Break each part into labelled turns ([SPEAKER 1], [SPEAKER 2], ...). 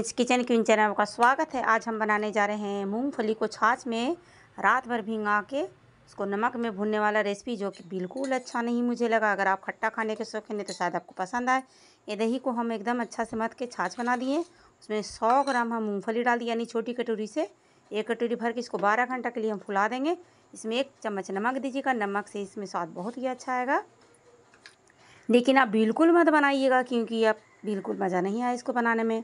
[SPEAKER 1] Kings kitchen queen channel का स्वागत है आज हम बनाने जा रहे हैं मूंगफली को छाछ में रात भर भिंगा के उसको नमक में भुनने वाला रेसिपी जो कि बिल्कुल अच्छा नहीं मुझे लगा अगर आप खट्टा खाने के शौकीन हैं तो शायद आपको पसंद आए ये दही को हम एकदम अच्छा से मत के छाछ बना दिए उसमें सौ ग्राम हम मूँगफली डाल दिए यानी छोटी कटोरी से एक कटोरी भर के इसको बारह घंटा के लिए हम फुला देंगे इसमें एक चम्मच नमक दीजिएगा नमक से इसमें स्वाद बहुत ही अच्छा आएगा लेकिन आप बिल्कुल मत बनाइएगा क्योंकि आप बिल्कुल मज़ा नहीं आया इसको बनाने में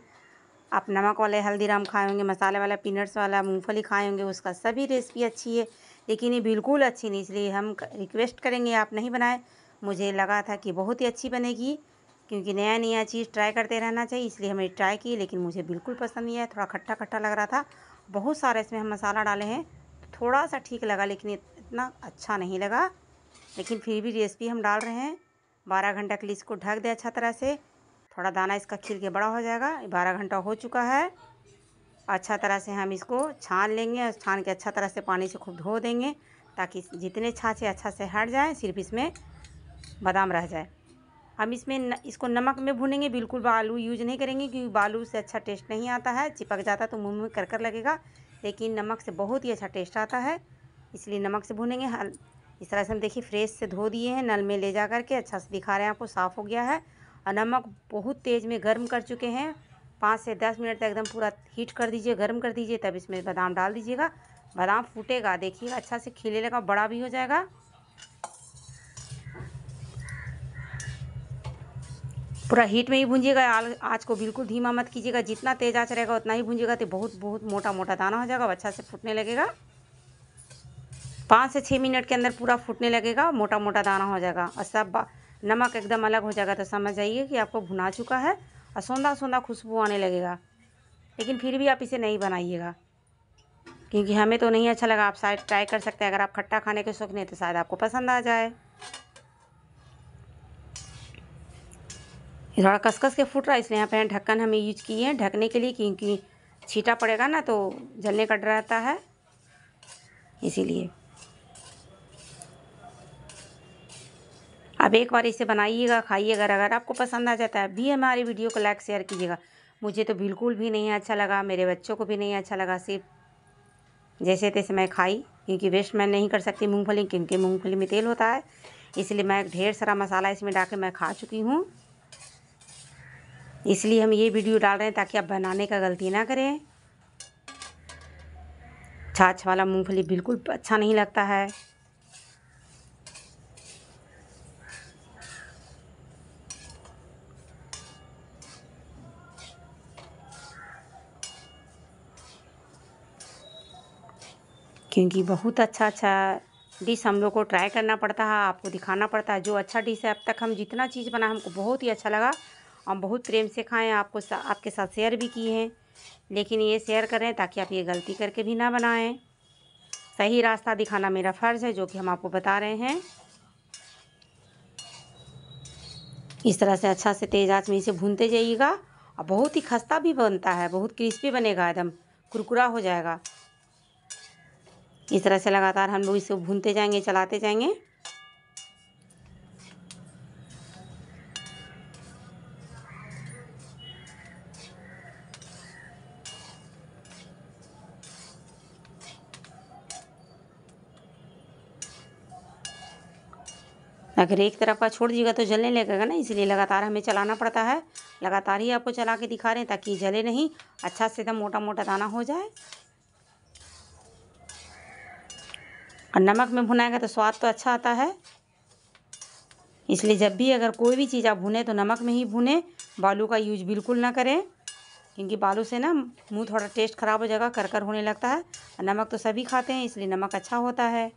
[SPEAKER 1] आप नमक वाले हल्दीराम खाए होंगे मसाले वाला पीनट्स वाला मूँगफली खाए होंगे उसका सभी रेसिपी अच्छी है लेकिन ये बिल्कुल अच्छी नहीं इसलिए हम रिक्वेस्ट करेंगे आप नहीं बनाए मुझे लगा था कि बहुत ही अच्छी बनेगी क्योंकि नया नया चीज़ ट्राई करते रहना चाहिए इसलिए हमने ट्राई की लेकिन मुझे बिल्कुल पसंद नहीं आया थोड़ा खट्टा खट्टा लग रहा था बहुत सारा इसमें हम मसाला डाले हैं थोड़ा सा ठीक लगा लेकिन इतना अच्छा नहीं लगा लेकिन फिर भी रेसिपी हम डाल रहे हैं बारह घंटा के लिए इसको ढक दें अच्छा तरह से थोड़ा दाना इसका खिल के बड़ा हो जाएगा बारह घंटा हो चुका है अच्छा तरह से हम इसको छान लेंगे और छान के अच्छा तरह से पानी से खूब धो देंगे ताकि जितने छाछे अच्छा से हट जाए सिर्फ इसमें बादाम रह जाए हम इसमें न, इसको नमक में भुनेंगे बिल्कुल बालू यूज नहीं करेंगे क्योंकि बालू से अच्छा टेस्ट नहीं आता है चिपक जाता तो मुंह में कर कर लगेगा लेकिन नमक से बहुत ही अच्छा टेस्ट आता है इसलिए नमक से भुनेंगे इस तरह से हम देखिए फ्रेश से धो दिए हैं नल में ले जा करके अच्छा से दिखा रहे हैं आपको साफ़ हो गया है और नमक बहुत तेज़ में गर्म कर चुके हैं पाँच से दस मिनट तक एकदम पूरा हीट कर दीजिए गर्म कर दीजिए तब इसमें बादाम डाल दीजिएगा बादाम फूटेगा देखिएगा अच्छा से खिले लगा बड़ा भी हो जाएगा पूरा हीट में ही भूंजिएगा आज को बिल्कुल धीमा मत कीजिएगा जितना तेज़ आँच रहेगा उतना ही भूंजिएगा तो बहुत बहुत मोटा मोटा दाना हो जाएगा अच्छा से फूटने लगेगा पाँच से छः मिनट के अंदर पूरा फूटने लगेगा मोटा मोटा दाना हो जाएगा और सब नमक एकदम अलग हो जाएगा तो समझ जाइए कि आपको भुना चुका है और सौंदा सौंदा खुशबू आने लगेगा लेकिन फिर भी आप इसे नहीं बनाइएगा क्योंकि हमें तो नहीं अच्छा लगा आप शायद ट्राई कर सकते हैं अगर आप खट्टा खाने के शौक नहीं तो शायद आपको पसंद आ जाए थोड़ा कसकस के फूट रहा है इसलिए यहाँ पे ढक्कन हमें यूज किए हैं ढकने के लिए क्योंकि छीटा पड़ेगा ना तो जलने का डर रहता है इसीलिए आप एक बार इसे बनाइएगा खाइएगा अगर आपको पसंद आ जाता है भी हमारी वीडियो को लाइक शेयर कीजिएगा मुझे तो बिल्कुल भी नहीं अच्छा लगा मेरे बच्चों को भी नहीं अच्छा लगा सिर्फ जैसे तैसे मैं खाई क्योंकि वेस्ट मैं नहीं कर सकती मूँगफली क्योंकि मूँगफली में तेल होता है इसलिए मैं ढेर सारा मसाला इसमें डाल के मैं खा चुकी हूँ इसलिए हम ये वीडियो डाल रहे हैं ताकि आप बनाने का गलती ना करें छाछ वाला मूँगफली बिल्कुल अच्छा नहीं लगता है क्योंकि बहुत अच्छा अच्छा डिश हम लोग को ट्राई करना पड़ता है आपको दिखाना पड़ता है जो अच्छा डिश है अब तक हम जितना चीज़ बना हमको बहुत ही अच्छा लगा हम बहुत प्रेम से खाएँ आपको सा, आपके साथ शेयर भी किए हैं लेकिन ये शेयर करें ताकि आप ये गलती करके भी ना बनाएं सही रास्ता दिखाना मेरा फ़र्ज़ है जो कि हम आपको बता रहे हैं इस तरह से अच्छा से तेज़ आँच में इसे भूनते जाइएगा और बहुत ही खस्ता भी बनता है बहुत क्रिस्पी बनेगा एकदम कुरकुरा हो जाएगा इस तरह से लगातार हम लोग इसे भूनते जाएंगे चलाते जाएंगे अगर एक तरफ का छोड़ दीजिएगा तो जलने लगेगा ना इसलिए लगातार हमें चलाना पड़ता है लगातार ही आपको चला के दिखा रहे हैं ताकि जले नहीं अच्छा से एकदम मोटा मोटा दाना हो जाए और नमक में भुनाएंगे तो स्वाद तो अच्छा आता है इसलिए जब भी अगर कोई भी चीज़ आप भुने तो नमक में ही भुने बालू का यूज बिल्कुल ना करें क्योंकि बालू से ना मुंह थोड़ा टेस्ट ख़राब हो जाएगा करकर होने लगता है नमक तो सभी खाते हैं इसलिए नमक अच्छा होता है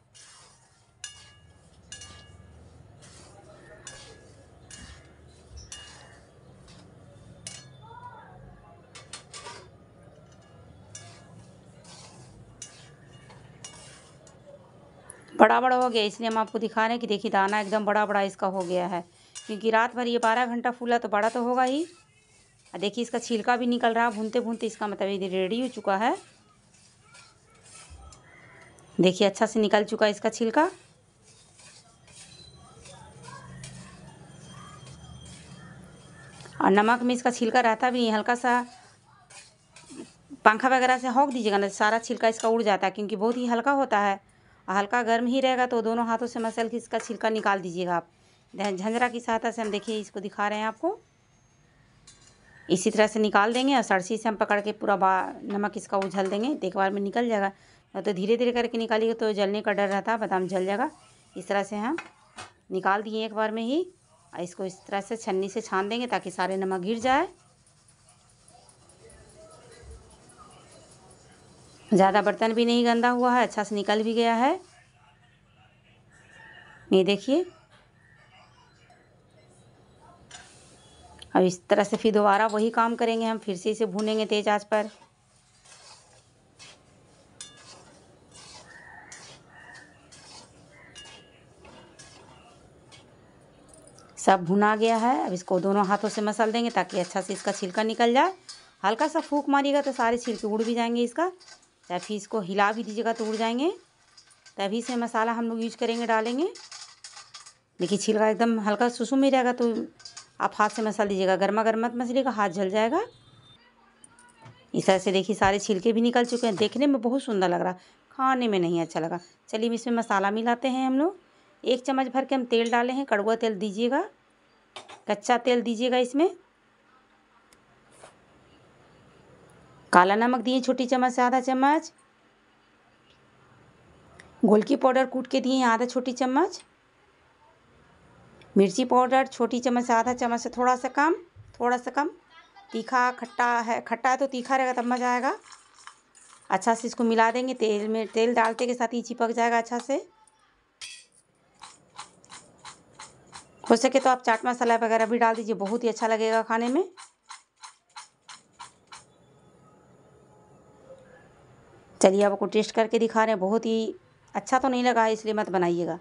[SPEAKER 1] बड़ा बड़ा हो गया इसलिए हम आपको दिखा रहे हैं कि देखिए दाना एकदम बड़ा बड़ा इसका हो गया है क्योंकि रात भर ये बारह घंटा फूला तो बड़ा तो होगा ही देखिए इसका छिलका भी निकल रहा है भूनते भूनते इसका मतलब ये रेडी हो चुका है देखिए अच्छा से निकल चुका है इसका छिलका और नमक में इसका छिलका रहता भी नहीं हल्का सा पंखा वगैरह से हौक दीजिएगा ना सारा छिलका इसका उड़ जाता है क्योंकि बहुत ही हल्का होता है हल्का गर्म ही रहेगा तो दोनों हाथों से मसल के इसका छिलका निकाल दीजिएगा आप झंझरा की सहायता से हम देखिए इसको दिखा रहे हैं आपको इसी तरह से निकाल देंगे और सरसी से हम पकड़ के पूरा बा नमक इसका उछल देंगे तो एक बार में निकल जाएगा और तो धीरे धीरे करके निकालिएगा तो जलने का डर रहता है बादाम जल जाएगा इस तरह से हम निकाल दिए एक बार में ही और इसको इस तरह से छन्नी से छान देंगे ताकि सारे नमक गिर जाए ज़्यादा बर्तन भी नहीं गंदा हुआ है अच्छा से निकल भी गया है ये देखिए अब इस तरह से फिर दोबारा वही काम करेंगे हम फिर से इसे भूनेंगे तेज़ आंच पर सब भुना गया है अब इसको दोनों हाथों से मसल देंगे ताकि अच्छा से इसका छिलका निकल जाए हल्का सा फूक मारिएगा तो सारे छिलके उड़ भी जाएंगे इसका फिर इसको हिला भी दीजिएगा तो उड़ जाएंगे तभी से मसाला हम लोग यूज करेंगे डालेंगे देखिए छिलका एकदम हल्का सुसुम में रहेगा तो आप हाथ से मसाला दीजिएगा गर्मा गर्मा मत मसलिएगा हाथ जल जाएगा इस तरह से देखिए सारे छिलके भी निकल चुके हैं देखने में बहुत सुंदर लग रहा खाने में नहीं अच्छा लगा चलिए इसमें मसाला मिलाते हैं हम लोग एक चम्मच भर के हम तेल डाले हैं कड़ुआ तेल दीजिएगा कच्चा तेल दीजिएगा इसमें काला नमक दिए छोटी चम्मच से आधा चम्मच गोलकी पाउडर कूट के दिए आधा छोटी चम्मच मिर्ची पाउडर छोटी चम्मच से आधा चम्मच से थोड़ा सा कम थोड़ा सा कम तीखा खट्टा है खट्टा है तो तीखा रहेगा तब मज़ा आएगा अच्छा से इसको मिला देंगे तेल में तेल डालते के साथ ही चिपक जाएगा अच्छा से हो सके तो आप चाट मसाला वगैरह भी डाल दीजिए बहुत ही अच्छा लगेगा खाने में चलिए आपको टेस्ट करके दिखा रहे हैं बहुत ही अच्छा तो नहीं लगा है इसलिए मत बनाइएगा